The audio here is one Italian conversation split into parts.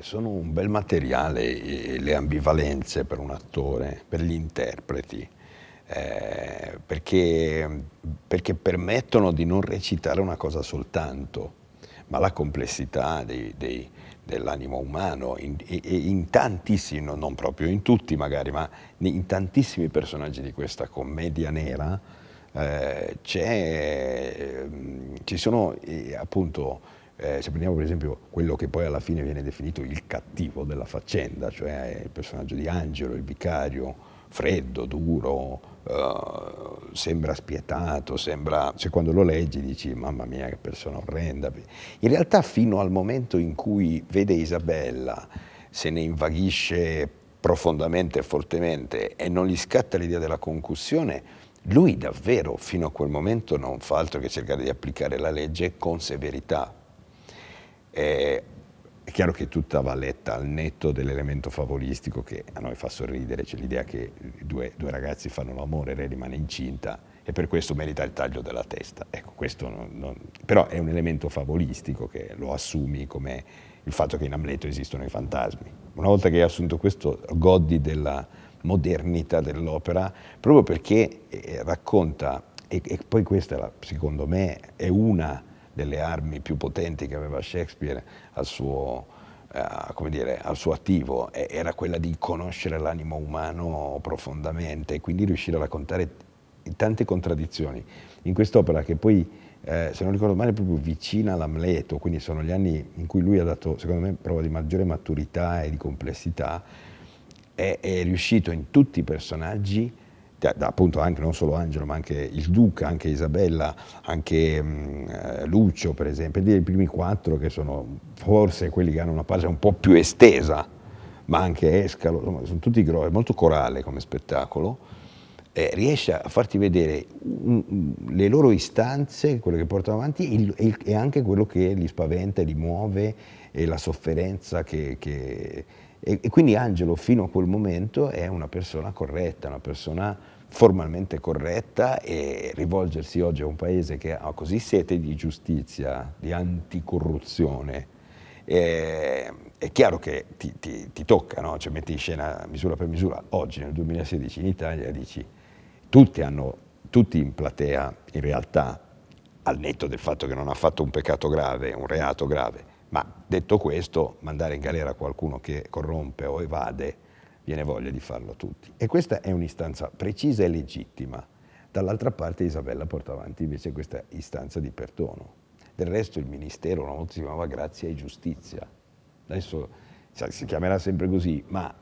sono un bel materiale le ambivalenze per un attore, per gli interpreti, eh, perché, perché, permettono di non recitare una cosa soltanto, ma la complessità dell'animo umano in, in tantissimi, non proprio in tutti magari, ma in tantissimi personaggi di questa commedia nera eh, ehm, ci sono eh, appunto eh, se prendiamo per esempio quello che poi alla fine viene definito il cattivo della faccenda, cioè il personaggio di Angelo, il vicario, freddo, duro, eh, sembra spietato, sembra... Cioè, quando lo leggi dici mamma mia che persona orrenda. In realtà fino al momento in cui vede Isabella, se ne invaghisce profondamente e fortemente e non gli scatta l'idea della concussione, lui davvero fino a quel momento non fa altro che cercare di applicare la legge con severità, è, è chiaro che tutta va letta al netto dell'elemento favolistico che a noi fa sorridere, c'è l'idea che due, due ragazzi fanno l'amore, lei rimane incinta e per questo merita il taglio della testa. Ecco, questo non, non, però è un elemento favolistico che lo assumi come il fatto che in Amleto esistono i fantasmi. Una volta che hai assunto questo, godi della modernità dell'opera, proprio perché eh, racconta, e, e poi questa secondo me è una delle armi più potenti che aveva Shakespeare al suo, eh, dire, al suo attivo e era quella di conoscere l'animo umano profondamente e quindi riuscire a raccontare tante contraddizioni. In quest'opera che poi eh, se non ricordo male, è proprio vicina all'Amleto, quindi sono gli anni in cui lui ha dato, secondo me, prova di maggiore maturità e di complessità, è, è riuscito in tutti i personaggi appunto anche non solo Angelo ma anche il Duca, anche Isabella, anche mh, mm, eh, Lucio per esempio, dei primi quattro che sono forse quelli che hanno una pagina un po' più estesa, ma anche Escalo, insomma sono tutti grossi, molto corale come spettacolo, eh, riesce a farti vedere un, mm, mm, le loro istanze, quello che portano avanti il, il, e anche quello che li spaventa, li muove e la sofferenza che, che e, quindi Angelo fino a quel momento è una persona corretta, una persona formalmente corretta e rivolgersi oggi a un paese che ha così sete di giustizia, di anticorruzione, è, è chiaro che ti, ti, ti tocca, no? cioè, metti in scena misura per misura. Oggi nel 2016 in Italia dici, tutti, hanno, tutti in platea in realtà, al netto del fatto che non ha fatto un peccato grave, un reato grave, Detto questo, mandare in galera qualcuno che corrompe o evade viene voglia di farlo a tutti. E questa è un'istanza precisa e legittima. Dall'altra parte Isabella porta avanti invece questa istanza di perdono. Del resto il ministero una volta si chiamava Grazia e Giustizia. Adesso si chiamerà sempre così, ma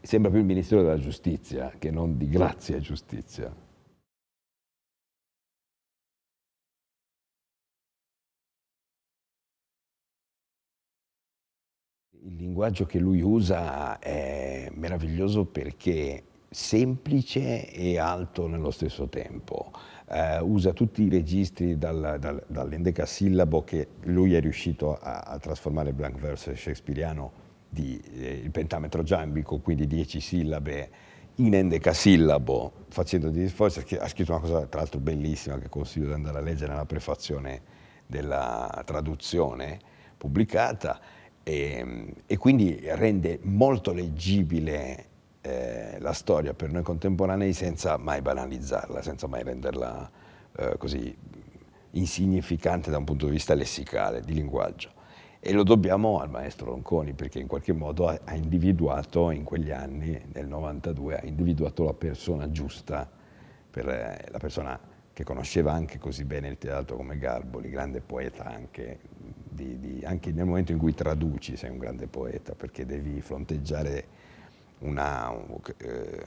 sembra più il Ministero della Giustizia che non di Grazia e Giustizia. Il linguaggio che lui usa è meraviglioso perché semplice e alto nello stesso tempo. Eh, usa tutti i registri dal, dal, dall'endecasillabo che lui è riuscito a, a trasformare il blank verse shakespeariano di, eh, il pentametro giambico, quindi dieci sillabe, in endecasillabo, facendo degli sforzi. Ha scritto una cosa tra l'altro bellissima che consiglio di andare a leggere nella prefazione della traduzione pubblicata e, ehm, e quindi rende molto leggibile eh, la storia per noi contemporanei senza mai banalizzarla, senza mai renderla eh, così insignificante da un punto di vista lessicale, di linguaggio. E lo dobbiamo al maestro Ronconi perché in qualche modo ha, ha individuato in quegli anni, nel 92, ha individuato la persona giusta, per, eh, la persona che conosceva anche così bene il teatro come Garboli, grande poeta anche di, di, anche nel momento in cui traduci sei un grande poeta, perché devi fronteggiare una, eh,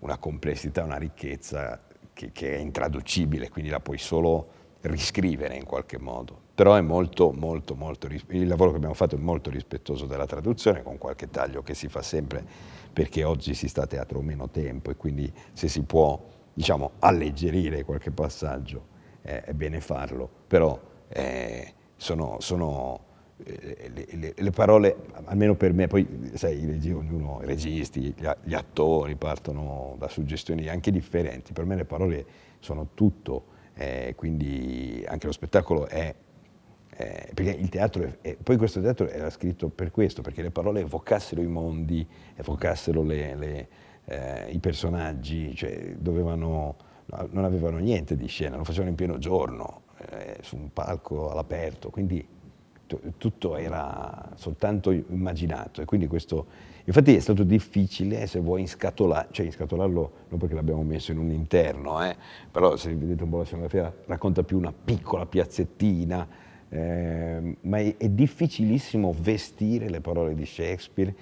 una complessità, una ricchezza che, che, è intraducibile, quindi la puoi solo riscrivere in qualche modo. Però è molto, molto, molto, il lavoro che abbiamo fatto è molto rispettoso della traduzione, con qualche taglio che si fa sempre, perché oggi si sta a teatro meno tempo e quindi se si può, diciamo, alleggerire qualche passaggio eh, è bene farlo, però eh, sono, sono eh, le, le, le, parole, almeno per me, poi sai, ognuno, i registi, gli, gli, attori partono da suggestioni anche differenti, per me le parole sono tutto, eh, quindi anche lo spettacolo è, eh, perché il teatro, è, poi questo teatro era scritto per questo, perché le parole evocassero i mondi, evocassero le, eh, i personaggi, cioè dovevano, non avevano niente di scena, lo facevano in pieno giorno, eh, su un palco all'aperto, quindi tutto era soltanto immaginato e quindi questo, infatti è stato difficile eh, se vuoi inscatolarlo, cioè inscatolarlo non perché l'abbiamo messo in un interno, eh, però se vedete un po' la scenografia racconta più una piccola piazzettina, eh, ma è, è, difficilissimo vestire le parole di Shakespeare,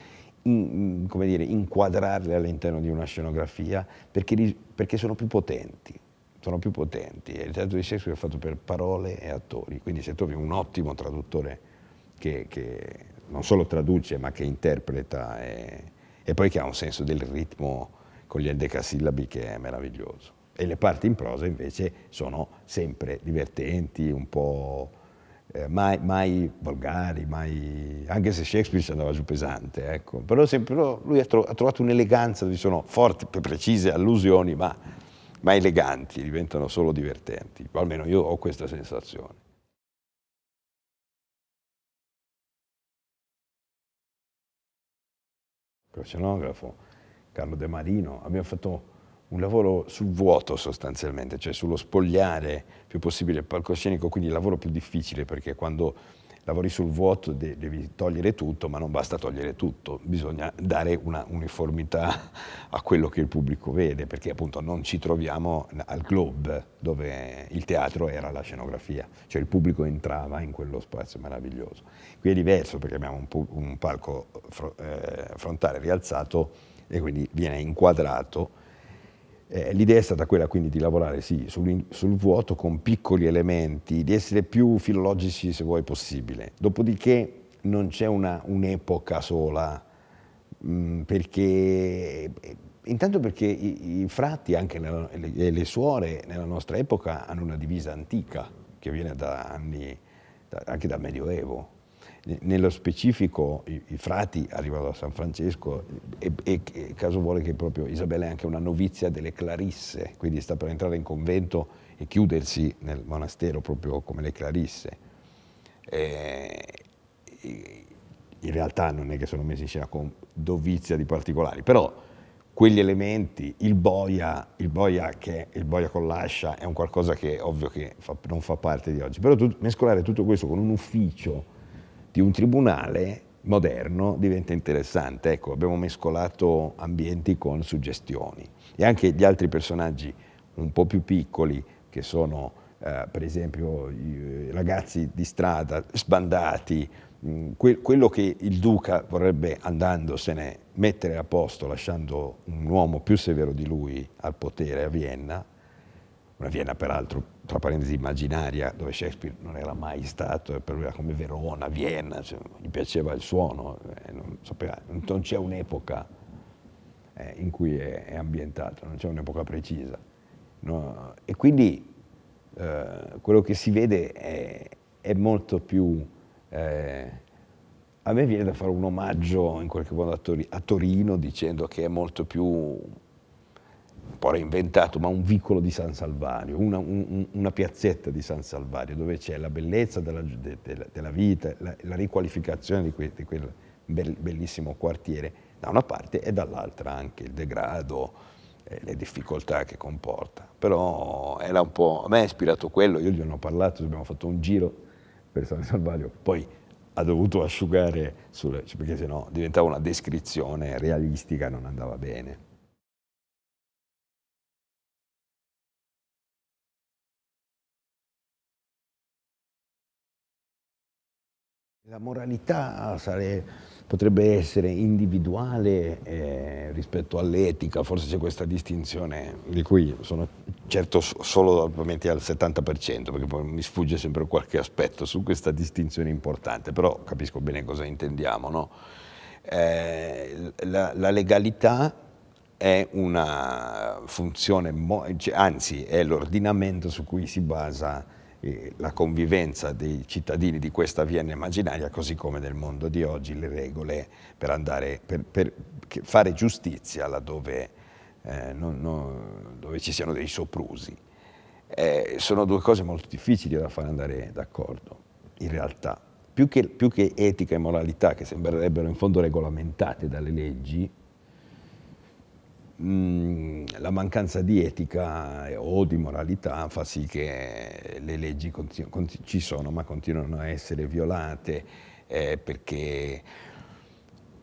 in, come dire, inquadrarle all'interno di una scenografia perché, perché sono più potenti sono più potenti e il teatro di Shakespeare è fatto per parole e attori, quindi se trovi un ottimo traduttore che, che non solo traduce ma che interpreta e, e, poi che ha un senso del ritmo con gli endecasillabi che è meraviglioso. E le parti in prosa invece sono sempre divertenti, un po' eh, mai, mai, volgari, mai, anche se Shakespeare ci andava giù pesante, ecco. però, sempre, però lui ha, tro ha trovato un'eleganza dove sono forti, precise allusioni, ma ma eleganti, diventano solo divertenti, almeno io ho questa sensazione. Oceanografo, Carlo De Marino, abbiamo fatto un lavoro sul vuoto sostanzialmente, cioè sullo spogliare più possibile il palcoscenico, quindi il lavoro più difficile perché quando lavori sul vuoto, devi togliere tutto, ma non basta togliere tutto, bisogna dare una uniformità a quello che il pubblico vede, perché appunto non ci troviamo al Globe, dove il teatro era la scenografia, cioè il pubblico entrava in quello spazio meraviglioso. Qui è diverso perché abbiamo un, un palco eh, frontale rialzato e quindi viene inquadrato eh, l'idea è stata quella quindi di lavorare sì, sul, sul, vuoto con piccoli elementi, di essere più filologici se vuoi possibile. Dopodiché non c'è un'epoca sola, mh, mm, perché eh, intanto perché i, i frati anche nella, le, le, suore nella nostra epoca hanno una divisa antica che viene da anni, da, anche dal Medioevo nello specifico i, i frati arrivano da San Francesco e, e, e, caso vuole che proprio Isabella è anche una novizia delle Clarisse, quindi sta per entrare in convento e chiudersi nel monastero proprio come le Clarisse. E, in realtà non è che sono messi in scena con dovizia di particolari, però quegli elementi, il boia, il boia, che, il boia con l'ascia è un qualcosa che ovvio che fa, non fa parte di oggi, però tu, mescolare tutto questo con un ufficio di un tribunale moderno diventa interessante. Ecco, abbiamo mescolato ambienti con suggestioni e anche gli altri personaggi un po' più piccoli che sono eh, per esempio i eh, ragazzi di strada sbandati, mm, que quello che il duca vorrebbe andandosene mettere a posto lasciando un uomo più severo di lui al potere a Vienna, una Vienna peraltro tra parentesi immaginaria, dove Shakespeare non era mai stato, per lui era come Verona, Vienna, cioè, gli piaceva il suono, eh, non, non c'è un'epoca eh, in cui è, è ambientato, non c'è un'epoca precisa. No? E quindi eh, quello che si vede è, è molto più... Eh, a me viene da fare un omaggio in qualche modo a, Tor a Torino dicendo che è molto più un po' reinventato, ma un vicolo di San Salvario, una, un, una piazzetta di San Salvario, dove c'è la bellezza della, de, della vita, la, la, riqualificazione di, que, di quel bel, bellissimo quartiere, da una parte e dall'altra anche il degrado, eh, le difficoltà che comporta. Però era un po', a me ha ispirato quello, io gli ho parlato, abbiamo fatto un giro per San Salvario, poi ha dovuto asciugare, sulle, perché sennò diventava una descrizione realistica, non andava bene. La moralità sare, potrebbe essere individuale eh, rispetto all'etica, forse c'è questa distinzione di cui sono certo solo al 70%, perché poi mi sfugge sempre qualche aspetto su questa distinzione importante, però capisco bene cosa intendiamo. No? Eh, la, la legalità è una funzione, cioè, anzi è l'ordinamento su cui si basa la convivenza dei cittadini di questa Vienna immaginaria, così come nel mondo di oggi, le regole per, andare, per, per fare giustizia laddove eh, non, non, dove ci siano dei soprusi. Eh, sono due cose molto difficili da far andare d'accordo, in realtà. Più che, più che etica e moralità, che sembrerebbero in fondo regolamentate dalle leggi, la mancanza di etica eh, o di moralità fa sì che eh, le leggi ci sono ma continuano a essere violate eh, perché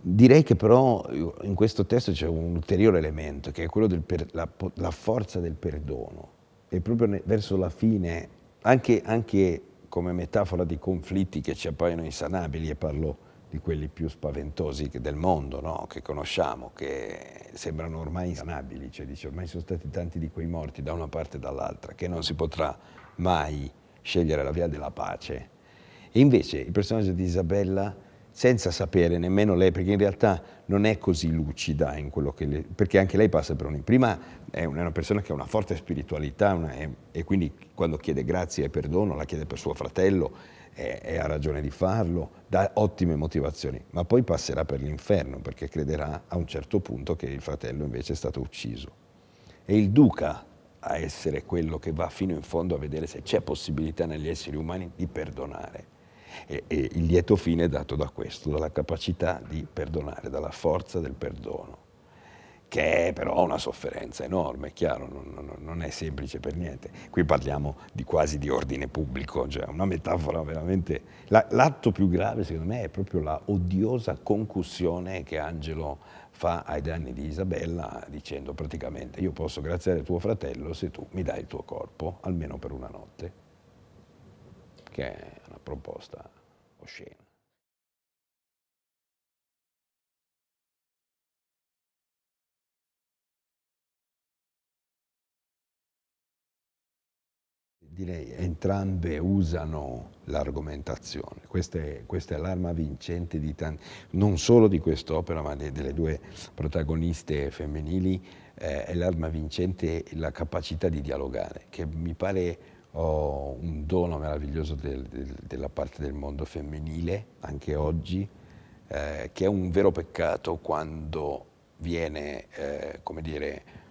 direi che però in questo testo c'è un ulteriore elemento che è quello della forza del perdono e proprio verso la fine anche, anche come metafora di conflitti che ci appaiono insanabili e parlo di quelli più spaventosi del mondo, no? che conosciamo, che sembrano ormai insanabili, cioè dice ormai sono stati tanti di quei morti da una parte e dall'altra, che non si potrà mai scegliere la via della pace. E invece il personaggio di Isabella senza sapere nemmeno lei, perché in realtà non è così lucida in quello che le, perché anche lei passa per un... Prima è una persona che ha una forte spiritualità una, è, e quindi quando chiede grazia e perdono, la chiede per suo fratello e, e ha ragione di farlo, dà ottime motivazioni, ma poi passerà per l'inferno perché crederà a un certo punto che il fratello invece è stato ucciso. E il duca a essere quello che va fino in fondo a vedere se c'è possibilità negli esseri umani di perdonare e, e il lieto fine è dato da questo, dalla capacità di perdonare, dalla forza del perdono, che è però una sofferenza enorme, è chiaro, non, non è semplice per niente. Qui parliamo di quasi di ordine pubblico, cioè una metafora veramente... L'atto più grave secondo me è proprio la odiosa concussione che Angelo fa ai danni di Isabella dicendo praticamente io posso graziare tuo fratello se tu mi dai il tuo corpo, almeno per una notte. Che proposta oscena. direi entrambe usano l'argomentazione. Questa è, è l'arma vincente di tanti, non solo di quest'opera, ma de, delle due protagoniste femminili, eh, è l'arma vincente la capacità di dialogare, che mi pare oh, un dono meraviglioso del, del, della parte del mondo femminile, anche oggi, eh, che è un vero peccato quando viene, eh, come dire,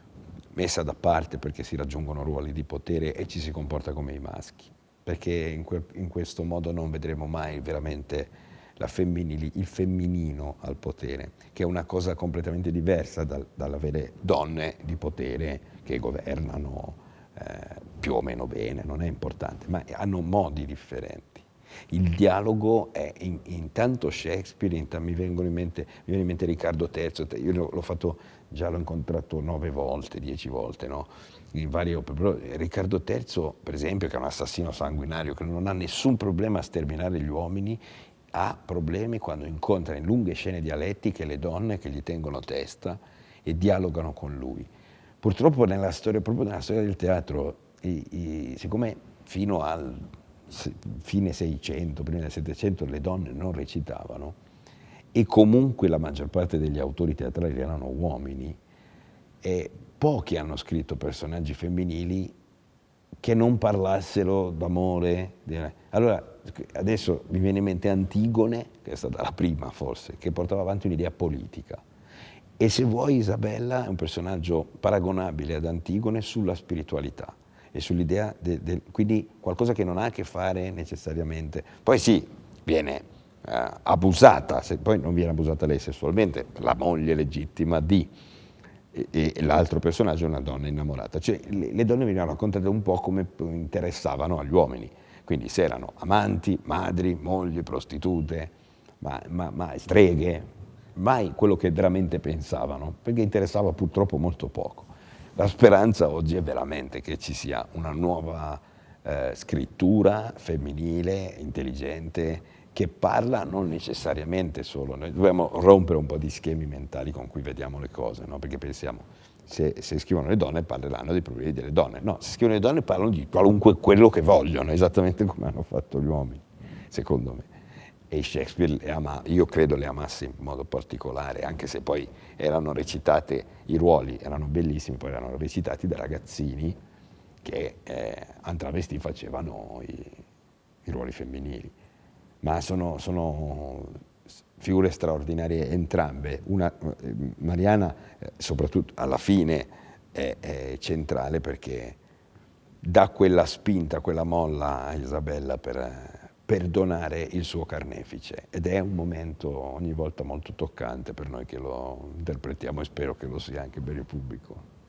messa da parte perché si raggiungono ruoli di potere e ci si comporta come i maschi, perché in, que in questo modo non vedremo mai veramente il femminino al potere, che è una cosa completamente diversa dal, dall'avere donne di potere che governano eh, più o meno bene, non è importante, ma hanno modi differenti. Il dialogo è in, tanto Shakespeare, intanto mi, in mente, mi, viene in mente Riccardo III, io l'ho fatto, già l'ho incontrato nove volte, dieci volte, no? opere. Riccardo III, per esempio, che è un assassino sanguinario, che non ha nessun problema a sterminare gli uomini, ha problemi quando incontra in lunghe scene dialettiche le donne che gli tengono testa e dialogano con lui. Purtroppo nella storia, proprio nella storia del teatro, i, i, siccome fino al fine 600, prima del 700 le donne non recitavano e comunque la maggior parte degli autori teatrali erano uomini, e pochi hanno scritto personaggi femminili che non parlassero d'amore. Allora, adesso mi viene in mente Antigone, che è stata la prima forse, che portava avanti un'idea politica e se vuoi Isabella è un personaggio paragonabile ad Antigone sulla spiritualità e sull'idea, quindi qualcosa che non ha a che fare necessariamente. Poi sì, viene eh, abusata, se, poi non viene abusata lei sessualmente, la moglie legittima di, e, e l'altro personaggio è una donna innamorata. Cioè le, le donne venivano raccontate un po' come interessavano agli uomini, quindi se erano amanti, madri, mogli, prostitute, ma, ma, ma streghe, mai quello che veramente pensavano, perché interessava purtroppo molto poco. La speranza oggi è veramente che ci sia una nuova eh, scrittura femminile, intelligente, che parla non necessariamente solo, noi dobbiamo rompere un po' di schemi mentali con cui vediamo le cose, no? perché pensiamo se, se, scrivono le donne parleranno dei problemi delle donne, no, se scrivono le donne parlano di qualunque quello che vogliono, esattamente come hanno fatto gli uomini, secondo me e Shakespeare le ama, io credo le amasse in modo particolare, anche se poi erano recitate, i ruoli erano bellissimi, poi erano recitati da ragazzini che eh, antravestì facevano i, i, ruoli femminili. Ma sono, sono figure straordinarie entrambe. Una, eh, Mariana, eh, soprattutto alla fine, è, è centrale perché dà quella spinta, quella molla a Isabella per eh, perdonare il suo carnefice ed è un momento ogni volta molto toccante per noi che lo interpretiamo e spero che lo sia anche per il pubblico.